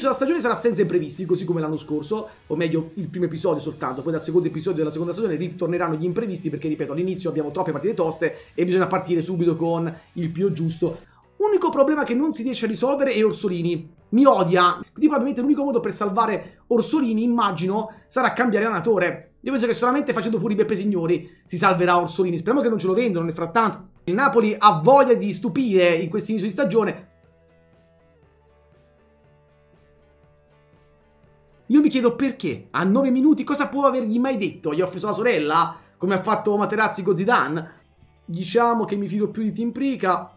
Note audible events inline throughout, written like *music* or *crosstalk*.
L'inizio della stagione sarà senza imprevisti, così come l'anno scorso, o meglio il primo episodio soltanto, poi dal secondo episodio della seconda stagione ritorneranno gli imprevisti perché, ripeto, all'inizio abbiamo troppe partite toste e bisogna partire subito con il più giusto. Unico problema che non si riesce a risolvere è Orsolini. Mi odia. Quindi probabilmente l'unico modo per salvare Orsolini, immagino, sarà cambiare allenatore. Io penso che solamente facendo fuori Beppe Signori si salverà Orsolini. Speriamo che non ce lo vendano nel frattanto. Il Napoli ha voglia di stupire in questo inizio di stagione. Io mi chiedo perché, a 9 minuti, cosa può avergli mai detto? Gli ho offeso la sorella? Come ha fatto Materazzi con Zidane? Diciamo che mi fido più di Team Prica.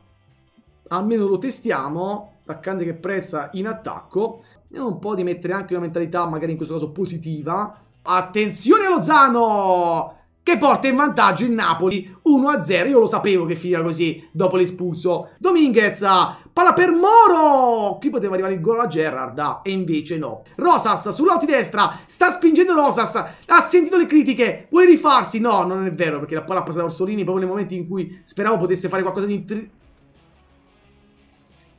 almeno lo testiamo, attaccante che pressa in attacco. Vediamo un po' di mettere anche una mentalità, magari in questo caso positiva. Attenzione Lozano! che porta in vantaggio il Napoli 1-0. Io lo sapevo che finiva così dopo l'espulso. Dominguez, palla per Moro! Qui poteva arrivare il gol a Gerrard, e invece no. Rosas sull'auto destra, sta spingendo Rosas, ha sentito le critiche, vuole rifarsi. No, non è vero, perché la palla passa da Orsolini proprio nei momenti in cui speravo potesse fare qualcosa di, intri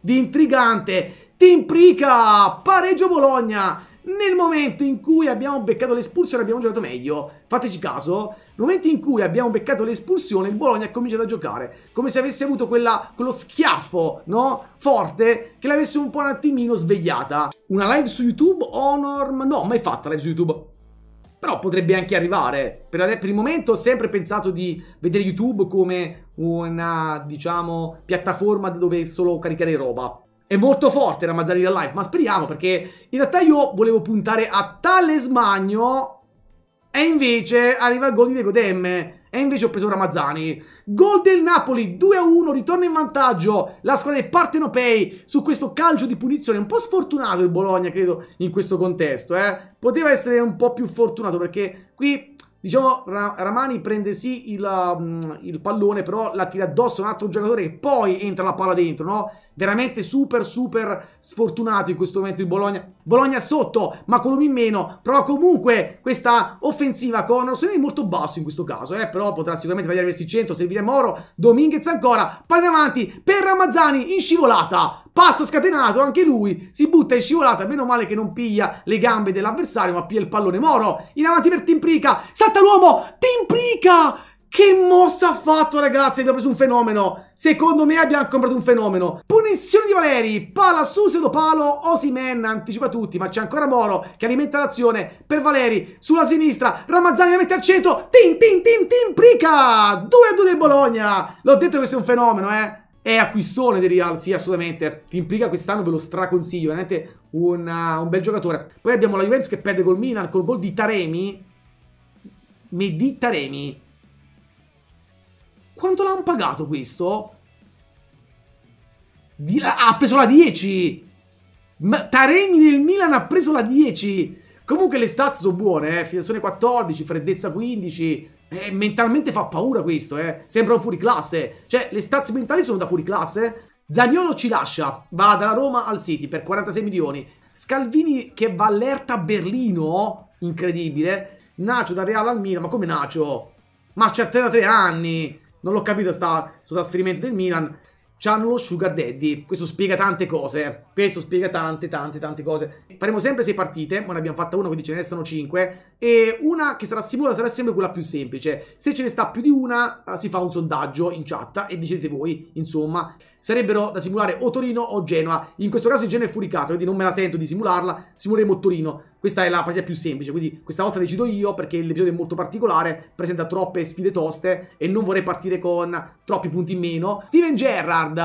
di intrigante. Timprica, pareggio Bologna nel momento in cui abbiamo beccato l'espulsione abbiamo giocato meglio. Fateci caso, nel momento in cui abbiamo beccato l'espulsione il Bologna ha cominciato a giocare, come se avesse avuto quella, quello schiaffo, no? Forte, che l'avesse un po' un attimino svegliata. Una live su YouTube, Honor... no, mai fatta live su YouTube. Però potrebbe anche arrivare. Per, per il momento ho sempre pensato di vedere YouTube come una, diciamo, piattaforma dove solo caricare roba. È molto forte la Mazzarina Live, ma speriamo perché in realtà io volevo puntare a Talesmagno e invece arriva il gol di Diego Demme. E invece ho preso Ramazzani. Gol del Napoli, 2-1, ritorna in vantaggio. La squadra dei partenopei su questo calcio di punizione. Un po' sfortunato il Bologna, credo, in questo contesto. Eh. Poteva essere un po' più fortunato perché qui, diciamo, Ramani prende sì il, um, il pallone, però la tira addosso a un altro giocatore e poi entra la palla dentro, no? veramente super super sfortunato in questo momento il Bologna. Bologna sotto, ma con in meno, però comunque questa offensiva con Rossoneri molto basso in questo caso, eh, però potrà sicuramente tagliare questi 100, servire Moro, Dominguez ancora, palla avanti per Ramazzani in scivolata. Passo scatenato, anche lui si butta in scivolata, meno male che non piglia le gambe dell'avversario, ma piglia il pallone Moro, in avanti per Timprica, salta l'uomo, Timprica! Che mossa ha fatto, ragazzi? Abbiamo preso un fenomeno. Secondo me abbiamo comprato un fenomeno. Punizione di Valeri. Pala su, sedo palo. Osimen anticipa tutti, ma c'è ancora Moro che alimenta l'azione per Valeri. Sulla sinistra, Ramazzani la mette al centro. Tin, tin, tin, tin, prica. 2 a 2 del Bologna. L'ho detto che questo è un fenomeno, eh. È acquistone di Real, sì, assolutamente. Ti implica quest'anno, ve lo straconsiglio. Veramente una, uh, un bel giocatore. Poi abbiamo la Juventus che perde col Milan, col gol di Taremi. Medi Taremi quanto l'hanno pagato questo? Di, ha preso la 10. Ma Taremi nel Milan ha preso la 10. Comunque le stats sono buone, eh. Fidazione 14, freddezza 15. Eh, mentalmente fa paura questo, eh. Sembra un fuori classe. Cioè, le stats mentali sono da fuori classe. Zagnolo ci lascia, va dalla Roma al City per 46 milioni. Scalvini che va allerta a Berlino, incredibile. Nacio da Real al Milan, ma come Nacio? Ma c'ha 33 anni non l'ho capito sta sul trasferimento del Milan, hanno lo Sugar Daddy. Questo spiega tante cose. Questo spiega tante, tante, tante cose. Faremo sempre 6 partite, ma ne abbiamo fatta una, quindi ce ne restano 5. E una che sarà simulata sarà sempre quella più semplice. Se ce ne sta più di una, eh, si fa un sondaggio in chat e decidete voi, insomma sarebbero da simulare o Torino o Genoa. In questo caso il Genoa è fuori casa, quindi non me la sento di simularla, simuleremo Torino. Questa è la partita più semplice, quindi questa volta decido io perché l'episodio è molto particolare, presenta troppe sfide toste e non vorrei partire con troppi punti in meno. Steven Gerrard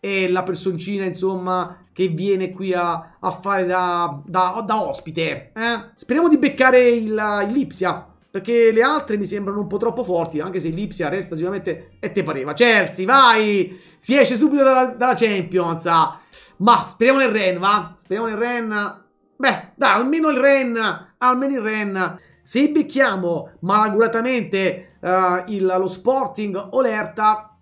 è la personcina, insomma, che viene qui a, a fare da, da, da ospite. Eh? Speriamo di beccare il, il Lipsia perché le altre mi sembrano un po' troppo forti, anche se Lipsia resta sicuramente... E te pareva. Chelsea, vai! Si esce subito dalla, dalla Champions. Ah. Ma speriamo nel Ren, va? Speriamo nel Ren. Beh, dai, almeno il Ren. Almeno il Ren. Se becchiamo malaguratamente uh, eh, il, lo Sporting o l'Erta,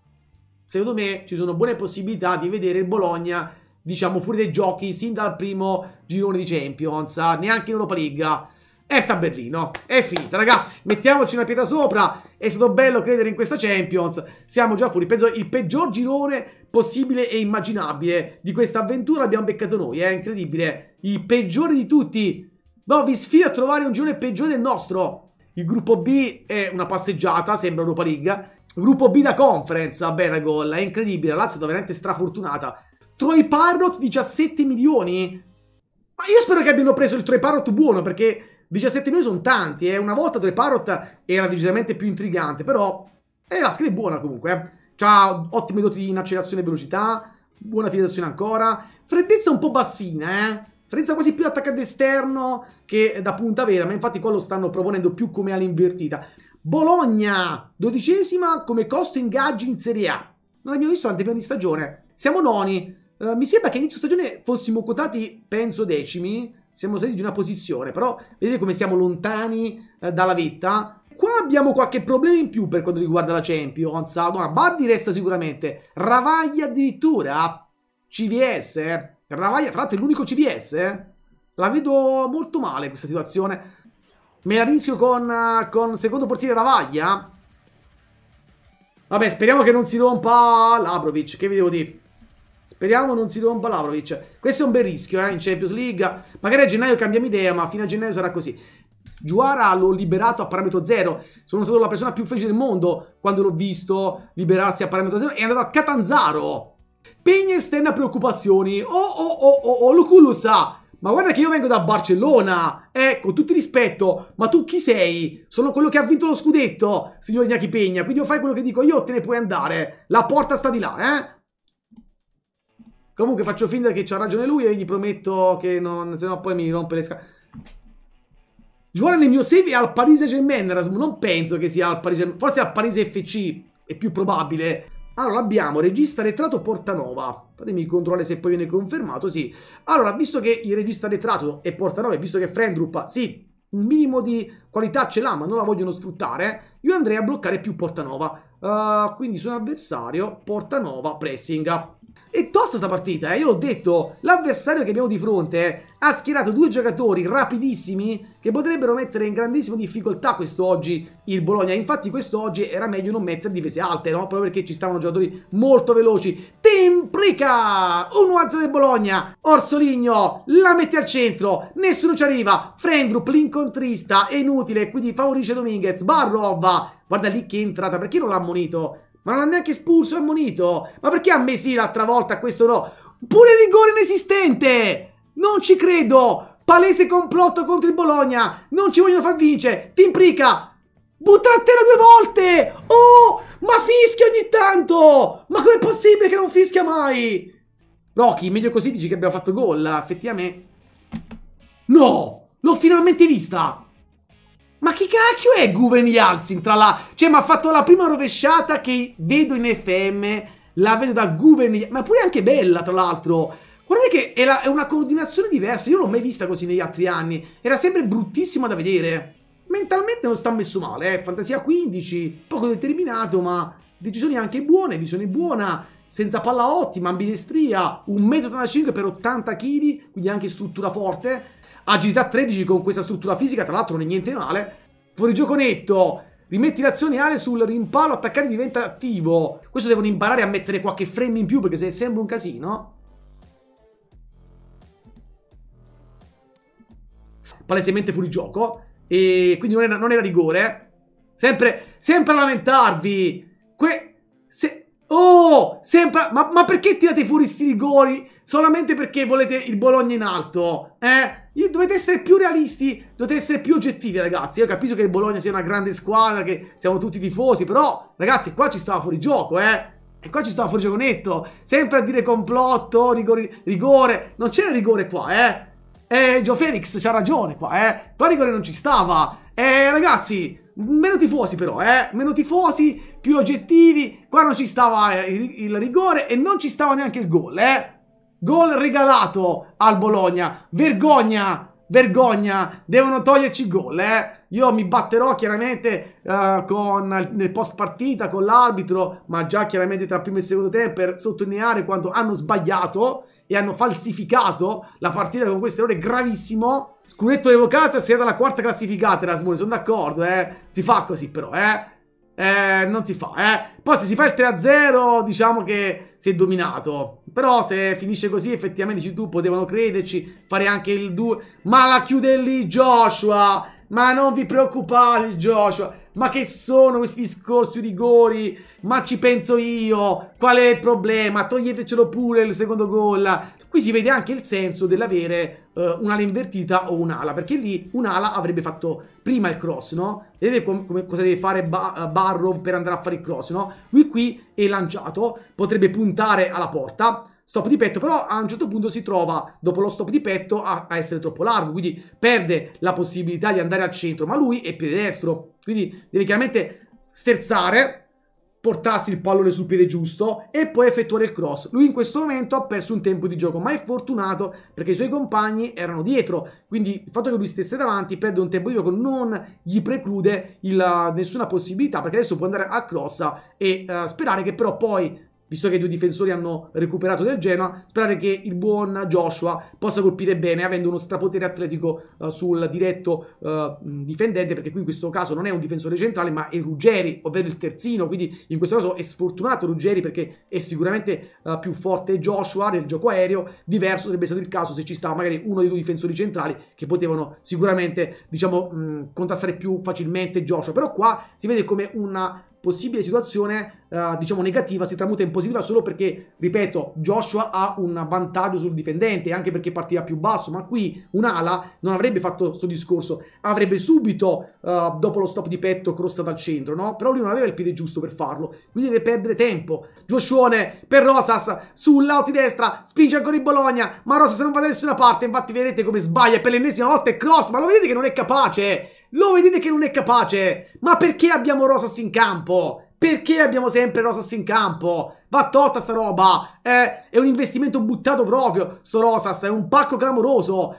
secondo me ci sono buone possibilità di vedere il Bologna, diciamo, fuori dai giochi sin dal primo girone di Champions, neanche in Europa League è tabellino. È finita, ragazzi. Mettiamoci una pietra sopra. È stato bello credere in questa Champions. Siamo già fuori. Penso il peggior girone possibile e immaginabile di questa avventura abbiamo beccato noi. È eh? incredibile. Il peggiore di tutti. No, vi sfido a trovare un girone peggiore del nostro. Il gruppo B è una passeggiata, sembra Europa League. Gruppo B da conference a Benagol. È incredibile. La Lazio è stata veramente strafortunata. Troy Parrot 17 milioni. Ma io spero che abbiano preso il Troy Parrot buono perché 17 milioni sono tanti eh. una volta dove Parrot era decisamente più intrigante, però eh, la scheda è buona comunque. Eh. Ha ottime doti in accelerazione e velocità, buona finalizzazione ancora, freddezza un po' bassina, eh. Freddezza quasi più da attaccante che da punta vera, ma infatti qua lo stanno proponendo più come ala invertita. Bologna, dodicesima come costo ingaggi in Serie A. Non l'abbiamo visto l'anteprima di stagione. Siamo noni. Uh, mi sembra che inizio stagione fossimo quotati, penso, decimi. Siamo saliti di una posizione, però vedete come siamo lontani eh, dalla vetta? Qua abbiamo qualche problema in più per quanto riguarda la Champions. Allora, ah, Buddy resta sicuramente. Ravaglia addirittura. CVS. Eh. Ravaglia, tra l'altro è l'unico CVS. Eh. La vedo molto male questa situazione. Me la rischio con, eh, con secondo portiere Ravaglia. Vabbè, speriamo che non si rompa Labrovic, che vi devo dire. Speriamo non si rompa Lavrovic. Questo è un bel rischio, eh, in Champions League. Magari a gennaio cambiamo idea, ma fino a gennaio sarà così. Giuara l'ho liberato a parametro zero. Sono stato la persona più felice del mondo quando l'ho visto liberarsi a parametro zero. È andato a Catanzaro. Pegna esterna preoccupazioni. Oh, oh, oh, oh, oh, Lucullu sa. Ma guarda che io vengo da Barcellona. Eh, con tutto il rispetto. Ma tu chi sei? Sono quello che ha vinto lo scudetto, signor Ignaki Pegna. Quindi o fai quello che dico io o te ne puoi andare. La porta sta di là, eh. Comunque faccio finta che c'ha ragione lui e gli prometto che non, se no poi mi rompe le scale. Giocare nel mio save è al Paris Saint-Germain, Erasmus. Non penso che sia al Paris Saint-Germain. Forse al Paris FC è più probabile. Allora abbiamo regista retrato Portanova. Fatemi controllare se poi viene confermato, sì. Allora, visto che il regista retrato è Portanova e visto che Frendrup, sì, un minimo di qualità ce l'ha, ma non la vogliono sfruttare, io andrei a bloccare più Portanova. Uh, quindi sono avversario, Portanova, pressing. È tosta sta partita, eh? io l'ho detto, l'avversario che abbiamo di fronte eh, ha schierato due giocatori rapidissimi che potrebbero mettere in grandissima difficoltà questo oggi il Bologna. Infatti questo oggi era meglio non mettere difese alte, no? Proprio perché ci stavano giocatori molto veloci. Temprica! 1-0 del Bologna. Orsoligno la mette al centro, nessuno ci arriva. Frendrup l'incontrista è inutile, quindi favorisce Dominguez. Barrova, guarda lì che entrata, perché non l'ha ammonito? Ma non ha neanche espulso, è munito. Ma perché a me sì l'altra volta, a questo no? Pure rigore inesistente! Non ci credo! Palese complotto contro il Bologna! Non ci vogliono far vincere! Timprica! Butta a terra due volte! Oh! Ma fischia ogni tanto! Ma com'è possibile che non fischia mai? Rocky, meglio così dici che abbiamo fatto gol, effettivamente. No! L'ho finalmente vista! Ma chi cacchio è Guven Yalsin tra la... Cioè, mi ha fatto la prima rovesciata che vedo in FM, la vedo da Guven ma pure anche bella, tra l'altro. Guardate che è, la... è, una coordinazione diversa, io non l'ho mai vista così negli altri anni. Era sempre bruttissima da vedere. Mentalmente non sta messo male, eh. Fantasia 15, poco determinato, ma decisioni anche buone, visione buona, senza palla ottima, ambidestria, 1,85 m per 80 kg, quindi anche struttura forte agilità 13 con questa struttura fisica, tra l'altro non è niente male. Fuori gioco netto, rimetti l'azione Ale sul rimpallo, attaccare diventa attivo. Questo devono imparare a mettere qualche frame in più perché se sembra un casino... Palesemente fuori gioco. E quindi non era, non era rigore. Sempre, sempre a lamentarvi. Que se oh, sempre... Ma, ma perché tirate fuori sti rigori? Solamente perché volete il Bologna in alto? Eh? Dovete essere più realisti, dovete essere più oggettivi, ragazzi. Io capisco che il Bologna sia una grande squadra, che siamo tutti tifosi, però, ragazzi, qua ci stava fuori gioco, eh. E qua ci stava fuori gioco netto. Sempre a dire complotto, rigore. rigore. Non c'era rigore qua, eh. Eh, Gio Felix c'ha ragione qua, eh. Qua rigore non ci stava. Eh, ragazzi, meno tifosi però, eh. Meno tifosi, più oggettivi. Qua non ci stava il rigore e non ci stava neanche il gol, eh. Gol regalato al Bologna. Vergogna, vergogna. Devono toglierci gol, eh. Io mi batterò chiaramente uh, con, nel post partita con l'arbitro, ma già chiaramente tra primo e secondo tempo per sottolineare quanto hanno sbagliato e hanno falsificato la partita con questo errore gravissimo. Scudetto evocato si è dalla quarta classificata Erasmone, sono d'accordo, eh. Si fa così però, eh. eh non si fa, eh. Poi se si fa il 3-0 diciamo che si è dominato. Però se finisce così effettivamente i tu potevano crederci, fare anche il 2. Ma la chiude lì Joshua! Ma non vi preoccupate Joshua! Ma che sono questi discorsi rigori? Ma ci penso io! Qual è il problema? Toglietecelo pure il secondo gol! Qui si vede anche il senso dell'avere eh, un'ala invertita o un'ala, perché lì un'ala avrebbe fatto prima il cross, no? Vedete com com cosa deve fare ba eh, Barrow per andare a fare il cross, no? Lui qui è lanciato, potrebbe puntare alla porta, stop di petto, però a un certo punto si trova, dopo lo stop di petto, a, a essere troppo largo, quindi perde la possibilità di andare al centro, ma lui è piede destro, quindi deve chiaramente sterzare, portarsi il pallone sul piede giusto e poi effettuare il cross. Lui in questo momento ha perso un tempo di gioco, ma è fortunato perché i suoi compagni erano dietro, quindi il fatto che lui stesse davanti perde un tempo di gioco non gli preclude il, nessuna possibilità perché adesso può andare a cross e uh, sperare che però poi visto che i due difensori hanno recuperato del Genoa, sperare che il buon Joshua possa colpire bene avendo uno strapotere atletico uh, sul diretto uh, difendente, perché qui in questo caso non è un difensore centrale, ma è Ruggeri, ovvero il terzino, quindi in questo caso è sfortunato Ruggeri perché è sicuramente uh, più forte Joshua nel gioco aereo, diverso sarebbe stato il caso se ci stava magari uno dei due difensori centrali che potevano sicuramente, diciamo, mh, contrastare più facilmente Joshua, però qua si vede come una possibile situazione, eh, diciamo, negativa si tramuta in positiva solo perché, ripeto, Joshua ha un vantaggio sul difendente, anche perché partiva più basso, ma qui un'ala non avrebbe fatto questo discorso, avrebbe subito, eh, dopo lo stop di petto, crossato al centro, no? Però lui non aveva il piede giusto per farlo, quindi deve perdere tempo. Joshuone per Rosas, sull'out di destra, spinge ancora in Bologna, ma Rosas non va da nessuna parte, infatti vedete come sbaglia per l'ennesima volta e cross, ma lo vedete che non è capace, lo vedete che non è capace? Ma perché abbiamo Rosas in campo? Perché abbiamo sempre Rosas in campo? Va tolta sta roba! Eh, è un investimento buttato proprio, sto Rosas, è un pacco clamoroso!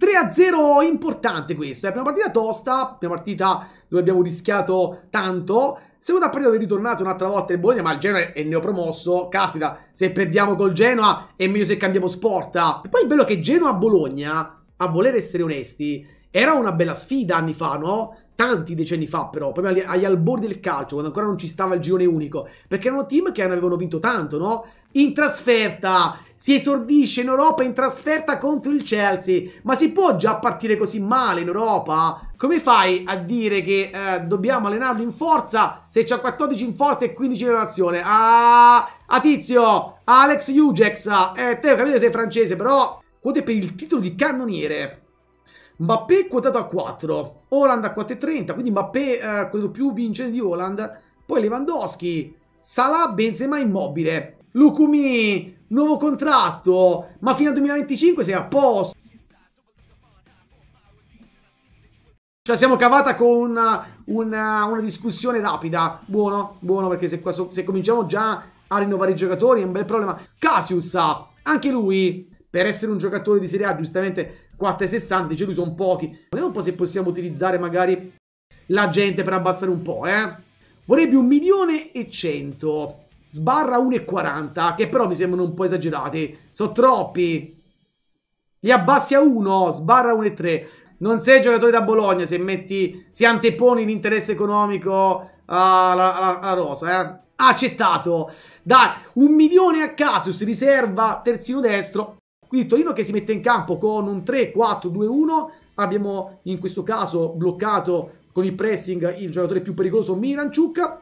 3-0 importante questo, è eh. prima partita tosta, prima partita dove abbiamo rischiato tanto, seconda partita dove è ritornato un'altra volta il Bologna, ma il Genoa è neopromosso, caspita, se perdiamo col Genoa è meglio se cambiamo sport. E ah, poi è bello che Genoa-Bologna, a voler essere onesti, era una bella sfida anni fa, no? Tanti decenni fa però, proprio agli, albori del calcio, quando ancora non ci stava il girone unico, perché erano team che avevano vinto tanto, no? In trasferta, si esordisce in Europa in trasferta contro il Chelsea, ma si può già partire così male in Europa? Come fai a dire che eh, dobbiamo allenarlo in forza se c'ha 14 in forza e 15 in relazione? Ah, a Tizio, Alex Ugex, eh, te capite sei francese però... Quote per il titolo di cannoniere. Mbappé quotato a 4, Holland a 4,30, quindi Mbappé eh, quello più vincente di Holland, poi Lewandowski, Salah, Benzema immobile, Lukumi, nuovo contratto, ma fino al 2025 sei a posto. Ce cioè, siamo cavata con una, una, una, discussione rapida. Buono, buono, perché se, qua, se cominciamo già a rinnovare i giocatori è un bel problema. Casius, anche lui, per essere un giocatore di Serie A, giustamente e 4,60 dice lui sono pochi. Vediamo un po' se possiamo utilizzare magari la gente per abbassare un po', eh. Vorrebbe un milione e cento. Sbarra 1,40, che però mi sembrano un po' esagerati. Sono troppi. Li abbassi a 1, sbarra 1,3. Non sei giocatore da Bologna se metti, si anteponi l'interesse economico alla, alla, alla rosa, eh. Accettato. Dai, un milione a Casius, riserva terzino destro. Quindi Torino che si mette in campo con un 3-4-2-1, abbiamo in questo caso bloccato con il pressing il giocatore più pericoloso Miranchuk,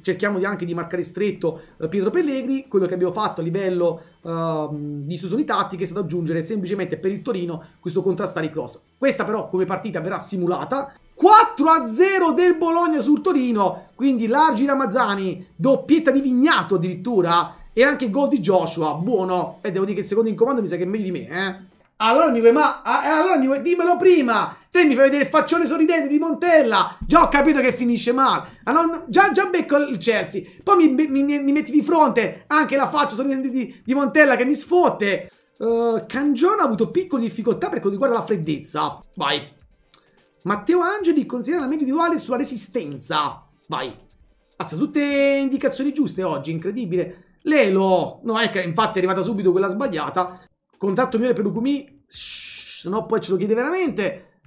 cerchiamo anche di marcare stretto eh, Pietro Pellegri, quello che abbiamo fatto a livello uh, di istruzioni tattiche è stato aggiungere semplicemente per il Torino questo contrastare i cross. Questa però come partita verrà simulata. 4-0 del Bologna sul Torino, quindi largi Ramazzani, doppietta di Vignato addirittura, e anche il gol di Joshua, buono. E eh, devo dire che il secondo in comando mi sa che è meglio di me, eh. Allora mi vuoi, ma ah, eh, allora mi vuoi, dimmelo prima. Te mi fai vedere il faccione sorridente di Montella. Già ho capito che finisce male. Ah, non, già, già becco il Chelsea. Poi mi, mi, mi, metti di fronte anche la faccia sorridente di, di Montella che mi sfotte. Uh, eh, Cangiona ha avuto piccole difficoltà per quanto riguarda la freddezza. Vai. Matteo Angeli considera la media individuale sulla resistenza. Vai. Azza, tutte indicazioni giuste oggi, incredibile. Lelo, no, ecco, infatti è arrivata subito quella sbagliata. Contatto migliore per Lukumi, se no poi ce lo chiede veramente.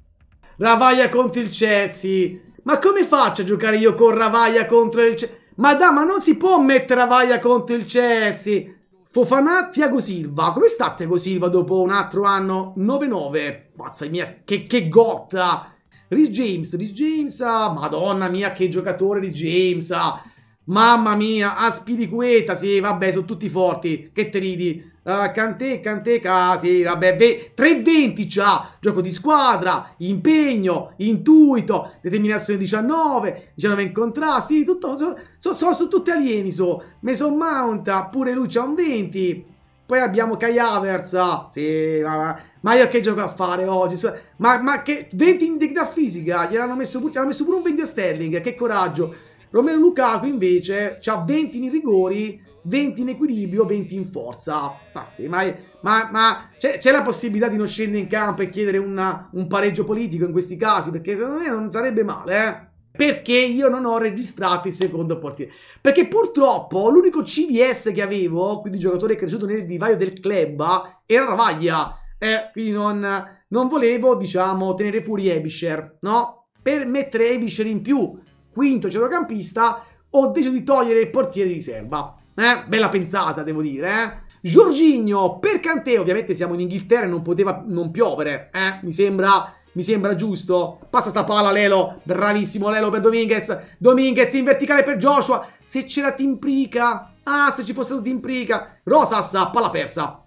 Ravaglia contro il Chelsea. Ma come faccio a giocare io con Ravaglia contro il Chelsea? Ma da, ma non si può mettere Ravaglia contro il Chelsea. Fofanà, Tiago Silva. Come sta Tiago Silva dopo un altro anno? 9-9. Mazza mia, che, che gotta. Rhys James, Rhys James, ah, madonna mia che giocatore Rhys James. Ah. Mamma mia, Aspiriqueta, sì, vabbè, sono tutti forti. Che te ridi? Uh, Cante, Cante, ah, sì, vabbè, ve- 3 c'ha, gioco di squadra, impegno, intuito, determinazione 19, 19 in contrasto, sì, tutto, sono so, so, so, tutti alieni, so. Mason Mount, pure lui c'ha un 20, poi abbiamo Kai Havertz, ah, sì, ma, ma, io che gioco a fare oggi? Ma, ma che 20 in integrità fisica, gliel'hanno messo, gliel'hanno messo pure un 20 a Sterling, che coraggio. Romero Lukaku invece ha 20 in rigori, 20 in equilibrio, 20 in forza. Ma, sì, ma, ma, ma c'è, la possibilità di non scendere in campo e chiedere una, un pareggio politico in questi casi? Perché secondo me non sarebbe male, eh? Perché io non ho registrato il secondo portiere. Perché purtroppo l'unico CVS che avevo, quindi giocatore cresciuto nel vivaio del club, era Ravaglia. Eh, quindi non, non volevo, diciamo, tenere fuori Ebisher, no? Per mettere Ebisher in più quinto centrocampista, ho deciso di togliere il portiere di riserva. Eh, bella pensata, devo dire, eh. Giorginio per Cantè, ovviamente siamo in Inghilterra e non poteva non piovere, eh, mi sembra, mi sembra giusto. Passa sta palla Lelo, bravissimo Lelo per Dominguez, Dominguez in verticale per Joshua, se c'era Timprica, ah se ci fosse stato Timprica, Rosas, palla persa.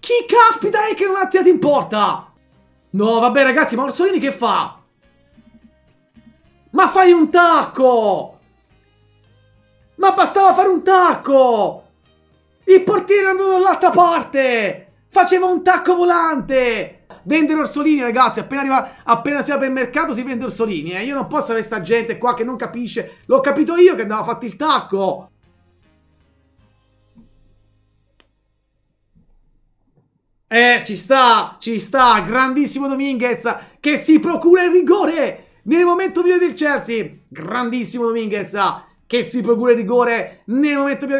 Chi caspita è che non ha tirato in porta? No vabbè ragazzi, ma Orsolini che fa? Ma fai un tacco! Ma bastava fare un tacco! Il portiere è andato dall'altra parte! Faceva un tacco volante! Vendere Orsolini, ragazzi, appena, arriva, appena si apre il mercato si vende Orsolini, eh. Io non posso avere sta gente qua che non capisce. L'ho capito io che andava fatto il tacco! Eh, ci sta, ci sta, grandissimo Dominguez che si procura il rigore! nel momento più del Chelsea, grandissimo Dominguez ah, che si procura il rigore nel momento più...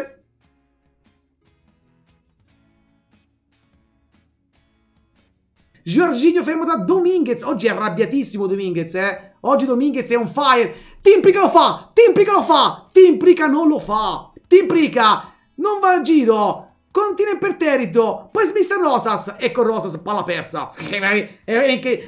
Giorginio fermo da Dominguez, oggi è arrabbiatissimo Dominguez, eh? Oggi Dominguez è un fire, Timprica lo fa, Timprica lo fa, Timprica non lo fa, Timprica non va a giro, Continua imperterrito. Poi smista Rosas. E con Rosas palla persa. *laughs*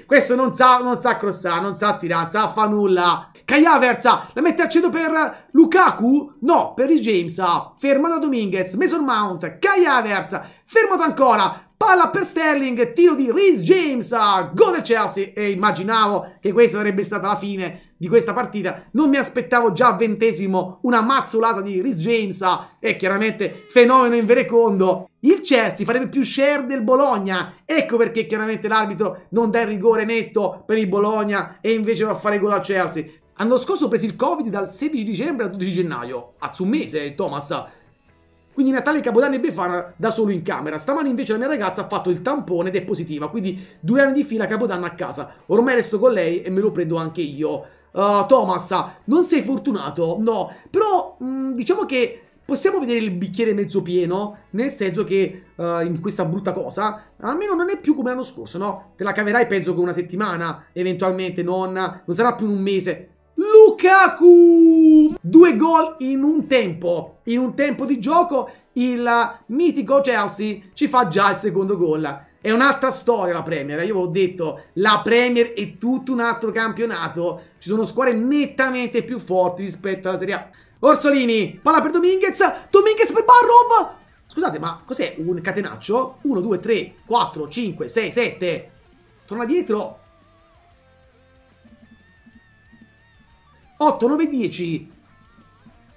Questo non sa, non sa crossare, non sa tirare, non sa fa nulla. Cagliaverza la mette a centro per Lukaku? No, per Rhys James. Ah, da Dominguez, Mason Mount, Cagliaverza, fermato ancora. Palla per Sterling, tiro di Rhys James. Ah, gol del Chelsea. E immaginavo che questa sarebbe stata la fine di questa partita. Non mi aspettavo già al ventesimo una mazzolata di Rhys James, E ah, è chiaramente fenomeno in verecondo. Il Chelsea farebbe più share del Bologna, ecco perché chiaramente l'arbitro non dà il rigore netto per il Bologna e invece va a fare gol al Chelsea. L'anno scorso ho preso il Covid dal 16 dicembre al 12 gennaio, azzu un mese eh, Thomas. Quindi Natale, Capodanno e Befana da solo in camera. Stamani invece la mia ragazza ha fatto il tampone ed è positiva, quindi due anni di fila Capodanno a casa. Ormai resto con lei e me lo prendo anche io. Uh, Thomas, non sei fortunato, no. Però, mh, mm, diciamo che possiamo vedere il bicchiere mezzo pieno, nel senso che uh, in questa brutta cosa, almeno non è più come l'anno scorso, no? Te la caverai penso con una settimana, eventualmente, non, non sarà più un mese. Lukaku! Due gol in un tempo, in un tempo di gioco, il mitico Chelsea ci fa già il secondo gol. È un'altra storia la Premier, io vi ho detto, la Premier è tutto un altro campionato, ci sono squadre nettamente più forti rispetto alla Serie A. Orsolini, palla per Dominguez, Dominguez per Barrov! Scusate, ma cos'è un catenaccio? 1, 2, 3, 4, 5, 6, 7. Torna dietro. 8, 9, 10.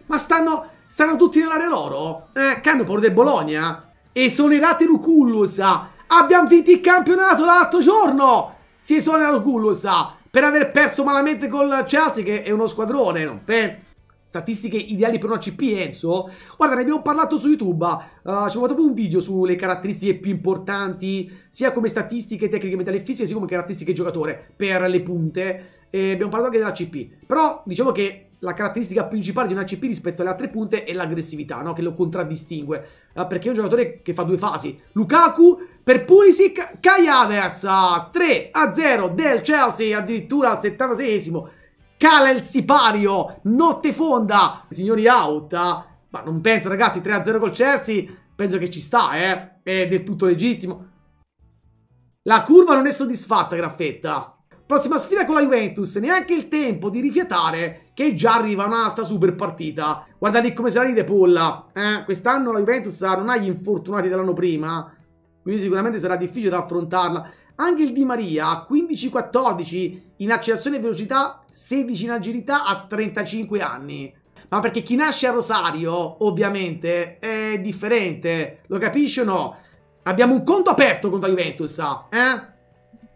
Ma stanno, stanno tutti nell'area loro? Eh, che hanno paura del Bologna? Esonerate Lucullus. Ah, Abbiamo vinto il campionato l'altro giorno! Si esonera Lucullus per aver perso malamente col Chelsea che è uno squadrone, non penso. Statistiche ideali per una CP Enzo? Guarda, ne abbiamo parlato su YouTube, uh, ci ho fatto un video sulle caratteristiche più importanti, sia come statistiche tecniche mentali e fisiche, sia come caratteristiche giocatore per le punte. E abbiamo parlato anche della CP, però diciamo che la caratteristica principale di una CP rispetto alle altre punte è l'aggressività, no? che lo contraddistingue. Uh, perché è un giocatore che fa due fasi. Lukaku per Pulisic, Kai Havertz a 3 a 0 del Chelsea, addirittura al 76esimo. Cala il sipario, notte fonda, signori out. Ah. Ma non penso ragazzi, 3 a 0 col Chelsea, penso che ci sta, eh. È del tutto legittimo. La curva non è soddisfatta, Graffetta. Prossima sfida con la Juventus, neanche il tempo di rifiatare che già arriva un'altra super partita. Guardate come se la ride Polla. Eh, quest'anno la Juventus non ha gli infortunati dell'anno prima, quindi sicuramente sarà difficile da affrontarla. Anche il Di Maria a 15-14 in accelerazione e velocità, 16 in agilità a 35 anni. Ma perché chi nasce a Rosario, ovviamente, è differente. Lo capisci o no? Abbiamo un conto aperto contro la Juventus, ah, eh?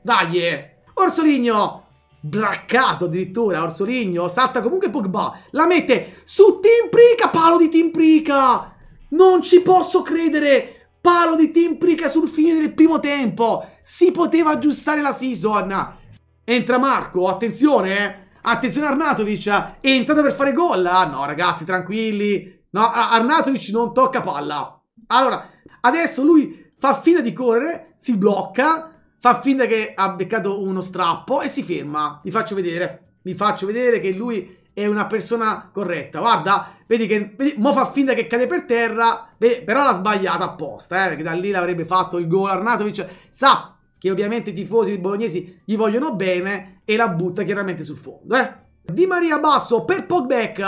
Dai! Eh. Orsoligno! Braccato addirittura, Orsoligno. Salta comunque Pogba. La mette su Timprica, palo di Timprica! Non ci posso credere! palo di Team Prica sul fine del primo tempo. Si poteva aggiustare la season. Entra Marco, attenzione, eh. Attenzione Arnatovic, è entrato per fare gol. Ah no, ragazzi, tranquilli. No, Arnatovic non tocca palla. Allora, adesso lui fa finta di correre, si blocca, fa finta che ha beccato uno strappo e si ferma. Vi faccio vedere, vi faccio vedere che lui è una persona corretta. Guarda, Vedi che vedi, mo fa finta che cade per terra, vedi, però l'ha sbagliata apposta, eh, perché da lì l'avrebbe fatto il gol Arnatovic. Sa che ovviamente i tifosi bolognesi gli vogliono bene e la butta chiaramente sul fondo. Eh. Di Maria Basso per Pogbeck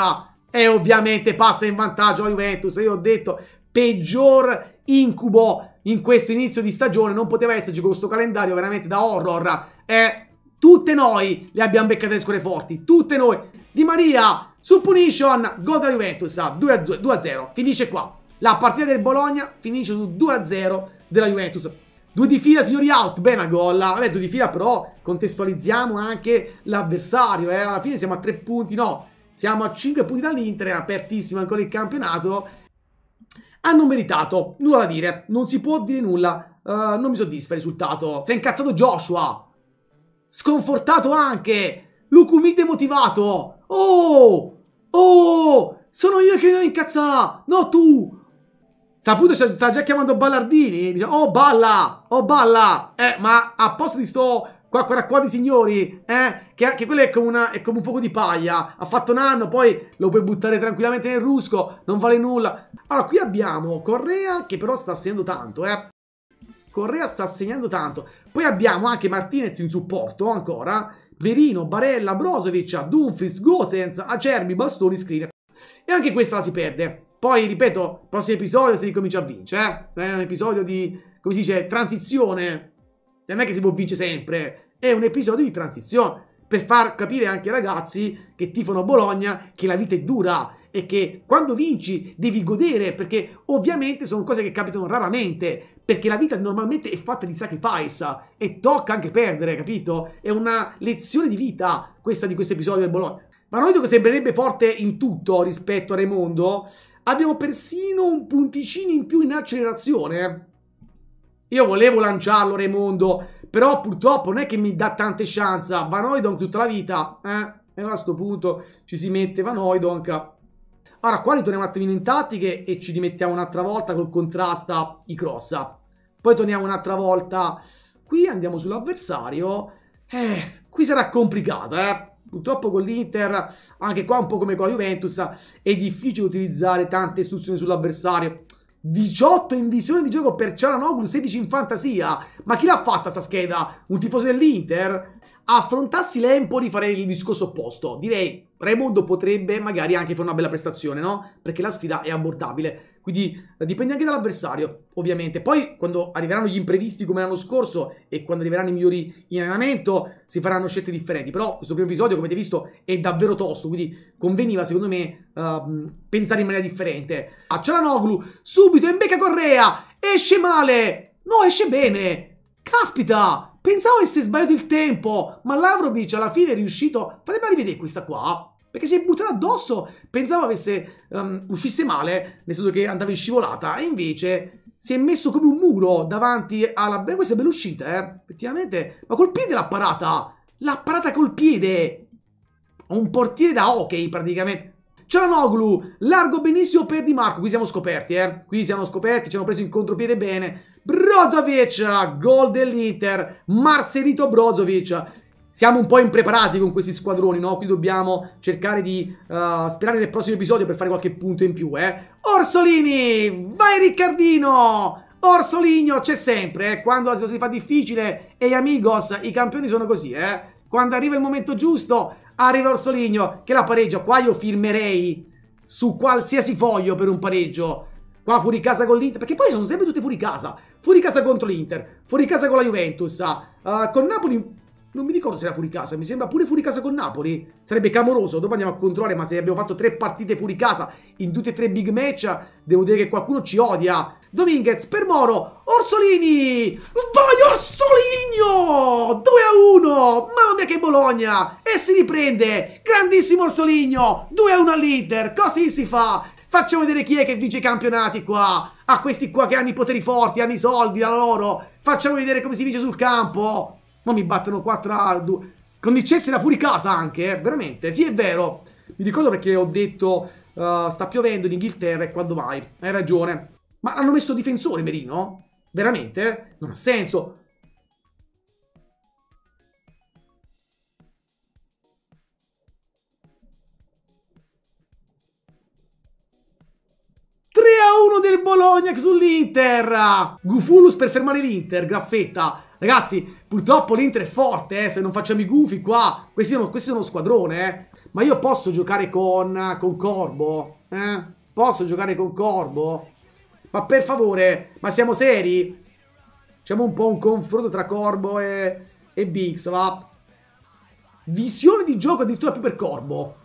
e ovviamente passa in vantaggio la Juventus. Io ho detto peggior incubo in questo inizio di stagione, non poteva esserci con questo calendario veramente da horror. Eh, tutte noi le abbiamo beccate le scuole forti, tutte noi. Di Maria su punition, gol della Juventus 2-0. Finisce qua. La partita del Bologna finisce su 2-0 della Juventus. Due di fila, signori, out, bene a gol. Vabbè, due di fila, però contestualizziamo anche l'avversario. Eh. Alla fine siamo a tre punti, no. Siamo a cinque punti dall'Inter, è apertissimo ancora il campionato. Hanno meritato, nulla da dire, non si può dire nulla. Uh, non mi soddisfa il risultato. Si è incazzato Joshua. Sconfortato anche Lucumide motivato! Oh! Oh! Sono io che mi devo incazzare! No, tu! Saputo sta già chiamando Ballardini. Dice, oh, balla! Oh, balla! Eh, ma a posto di sto... Qua, qua, qua di signori, eh? Che anche quello è come, una, è come un fuoco di paglia. Ha fatto un anno, poi lo puoi buttare tranquillamente nel rusco. Non vale nulla. Allora, qui abbiamo Correa, che però sta segnando tanto, eh? Correa sta segnando tanto. Poi abbiamo anche Martinez in supporto, ancora Verino, Barella, Brozovic, Dumfries, Gosens, Acerbi, Bastoni, Skriniar. E anche questa la si perde. Poi, ripeto, prossimo episodio si ricomincia a vincere. Eh? È un episodio di, come si dice, transizione. Non è che si può vincere sempre. È un episodio di transizione per far capire anche ai ragazzi che tifano Bologna che la vita è dura e che quando vinci devi godere perché ovviamente sono cose che capitano raramente perché la vita normalmente è fatta di sacrifice e tocca anche perdere, capito? È una lezione di vita questa di questo episodio del Bologna. Ma noi che sembrerebbe forte in tutto rispetto a Raimondo, abbiamo persino un punticino in più in accelerazione. Io volevo lanciarlo Raimondo, però purtroppo non è che mi dà tante chance. Van Oidonk tutta la vita. Eh? E allora a questo punto ci si mette Van Oidonk. Allora qua ritorniamo un attimino in tattiche e ci rimettiamo un'altra volta col contrasta i cross Poi torniamo un'altra volta. Qui andiamo sull'avversario. Eh, qui sarà complicata, eh. Purtroppo con l'Inter, anche qua un po' come con la Juventus, è difficile utilizzare tante istruzioni sull'avversario 18 in visione di gioco per Cialanoglu, 16 in fantasia. Ma chi l'ha fatta sta scheda? Un tifoso dell'Inter? affrontassi l'Empoli farei il discorso opposto. Direi Raimondo potrebbe magari anche fare una bella prestazione, no? Perché la sfida è abbordabile. Quindi eh, dipende anche dall'avversario, ovviamente. Poi quando arriveranno gli imprevisti come l'anno scorso e quando arriveranno i migliori in allenamento si faranno scelte differenti. Però questo primo episodio, come avete visto, è davvero tosto, quindi conveniva secondo me uh, pensare in maniera differente. A Cialanoglu, subito in becca Correa, esce male! No, esce bene! Caspita! Pensavo avesse sbagliato il tempo, ma Lavrovic alla fine è riuscito... Fatemi rivedere questa qua. Perché si è buttata addosso. Pensavo avesse, um, uscisse male, nel senso che andava in scivolata. E invece si è messo come un muro davanti alla... Beh, questa è bella uscita, eh. Effettivamente. Ma col piede l'ha parata. L'ha parata col piede. Un portiere da hockey, praticamente. Cialanoglu, largo benissimo per Di Marco. Qui siamo scoperti, eh. Qui siamo scoperti, ci hanno preso in contropiede bene. Brozovic, gol dell'Inter. Marcelito Brozovic siamo un po' impreparati con questi squadroni, no? Qui dobbiamo cercare di uh, sperare nel prossimo episodio per fare qualche punto in più, eh? Orsolini! Vai Riccardino! Orsoligno c'è sempre, eh? Quando la situazione si fa difficile, e hey amigos, i campioni sono così, eh? Quando arriva il momento giusto, Arriva Orsoligno che la pareggio. Qua io firmerei su qualsiasi foglio per un pareggio. Qua fuori casa con l'Inter. Perché poi sono sempre tutte fuori casa. Fuori casa contro l'Inter. Fuori casa con la Juventus. Uh, con Napoli... Non mi ricordo se era fuori casa, mi sembra pure fuori casa con Napoli. Sarebbe clamoroso, dopo andiamo a controllare, ma se abbiamo fatto tre partite fuori casa in tutte e tre big match, devo dire che qualcuno ci odia Dominguez per Moro, Orsolini, vai Orsoligno, 2 a 1, mamma mia che Bologna, e si riprende, grandissimo Orsoligno, 2 a 1 all'Inter, così si fa, facciamo vedere chi è che vince i campionati qua, a questi qua che hanno i poteri forti, hanno i soldi da loro, facciamo vedere come si vince sul campo, ma mi battono 4 a 2, con il Chelsea era fuori casa anche, eh? veramente, sì è vero, mi ricordo perché ho detto uh, sta piovendo in Inghilterra e quando vai, hai ragione, ma l'hanno messo difensore Merino? Veramente? Non ha senso. del Bologna sull'Inter. Gufulus per fermare l'Inter, graffetta. Ragazzi, purtroppo l'Inter è forte, eh, se non facciamo i gufi qua. Questi sono, questi sono squadrone, eh. Ma io posso giocare con, con Corbo? Eh? Posso giocare con Corbo? Ma per favore, ma siamo seri? Facciamo un po' un confronto tra Corbo e, e Bix, va? Visione di gioco addirittura più per Corbo.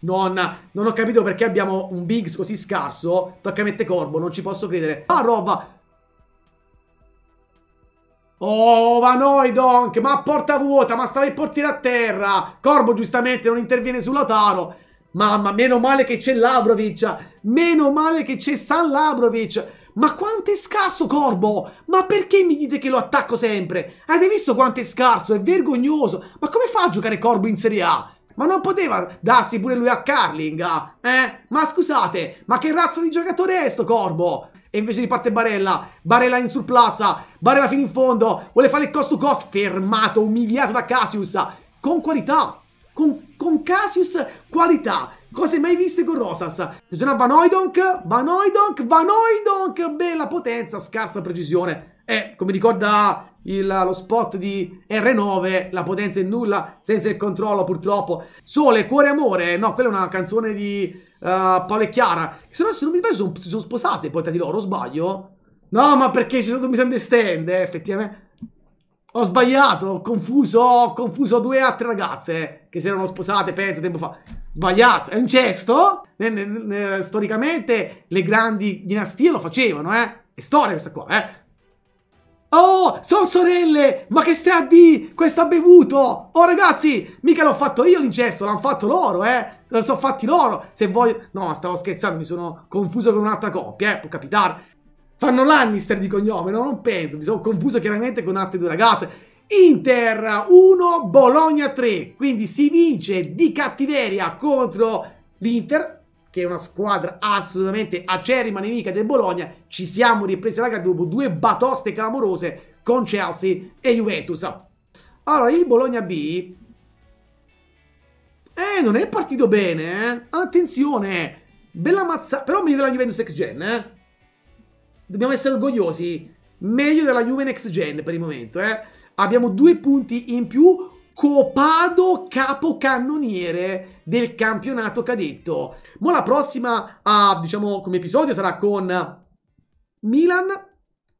Non, non, ho capito perché abbiamo un Biggs così scarso. Tocca a mettere Corbo, non ci posso credere. Ah, roba! Oh, ma noi, Donk! Ma porta vuota, ma stava il portiere a terra! Corbo giustamente non interviene sull'Otaro. Mamma, meno male che c'è Labrovic! Meno male che c'è San Labrovic! Ma quanto è scarso Corbo? Ma perché mi dite che lo attacco sempre? Avete visto quanto è scarso? È vergognoso! Ma come fa a giocare Corbo in Serie A? Ma non poteva darsi pure lui a Carling, eh? eh? Ma scusate, ma che razza di giocatore è sto Corbo? E invece riparte Barella, Barella in surplassa, Barella fino in fondo, vuole fare il cost to cost, fermato, umiliato da Cassius, con qualità, con, con Casius qualità. Cose mai viste con Rosas. Seziona Vanoidonk, Vanoidonk, Vanoidonk. Bella potenza, scarsa precisione. E eh, come ricorda il, lo spot di R9, la potenza è nulla, senza il controllo purtroppo. Sole, cuore, amore. No, quella è una canzone di uh, eh, Paolo e Chiara. Se, no, se non mi sbaglio sono, si sono sposate poi tra di loro, sbaglio? No, ma perché c'è stato un misunderstand, eh, effettivamente. Ho sbagliato, ho confuso, ho confuso due altre ragazze eh, che si erano sposate, penso, tempo fa. Sbagliato, è un cesto. storicamente le grandi dinastie lo facevano, eh. È storia questa qua, eh. Oh, sono sorelle! Ma che stai a di? Questo ha bevuto! Oh ragazzi, mica l'ho fatto io l'incesto, l'hanno fatto loro, eh! Sono fatti loro! Se voglio... No, stavo scherzando, mi sono confuso con un'altra coppia, eh, può capitare. Fanno Lannister di cognome, no? Non penso, mi sono confuso chiaramente con altre due ragazze. Inter 1, Bologna 3, quindi si vince di cattiveria contro l'Inter, che è una squadra assolutamente acerrima nemica del Bologna. Ci siamo ripresi la gara dopo due batoste clamorose con Chelsea e Juventus. Allora, il Bologna B... Eh, non è partito bene, eh? Attenzione! Bella mazza... Però meglio della Juventus X Gen, eh? dobbiamo essere orgogliosi, meglio della Juve Next Gen per il momento, eh? Abbiamo due punti in più, copado capocannoniere del campionato cadetto. Mo la prossima, ah, diciamo, come episodio sarà con Milan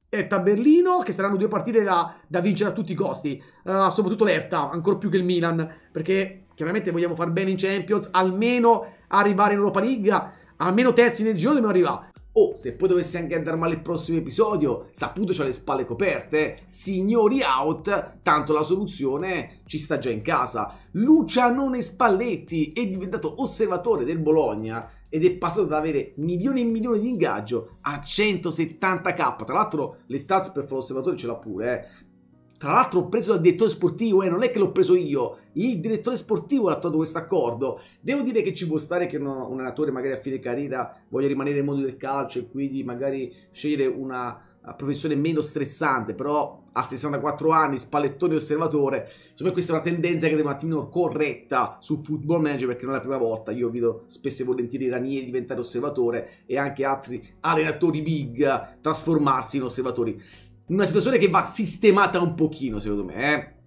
Erta Berlino, che saranno due partite da, da vincere a tutti i costi, uh, soprattutto l'Erta, ancora più che il Milan, perché chiaramente vogliamo far bene in Champions, almeno arrivare in Europa League, almeno terzi nel giro dobbiamo arrivare. Oh, se poi dovesse anche andare male il prossimo episodio, Saputo c'ha le spalle coperte, signori out, tanto la soluzione ci sta già in casa. Lucianone Spalletti è diventato osservatore del Bologna ed è passato da avere milioni e milioni di ingaggio a 170k. Tra l'altro le stats per fare l'osservatore ce l'ha pure, eh. Tra l'altro ho preso dal direttore sportivo, eh, non è che l'ho preso io, il direttore sportivo ha attuato questo accordo. Devo dire che ci può stare che uno, un allenatore magari a fine carriera voglia rimanere nel mondo del calcio e quindi magari scegliere una professione meno stressante, però a 64 anni, spallettone osservatore, insomma questa è una tendenza che deve un attimino corretta sul football manager perché non è la prima volta, io vedo spesso e volentieri Ranieri diventare osservatore e anche altri allenatori big trasformarsi in osservatori. Una situazione che va sistemata un pochino, secondo me, eh?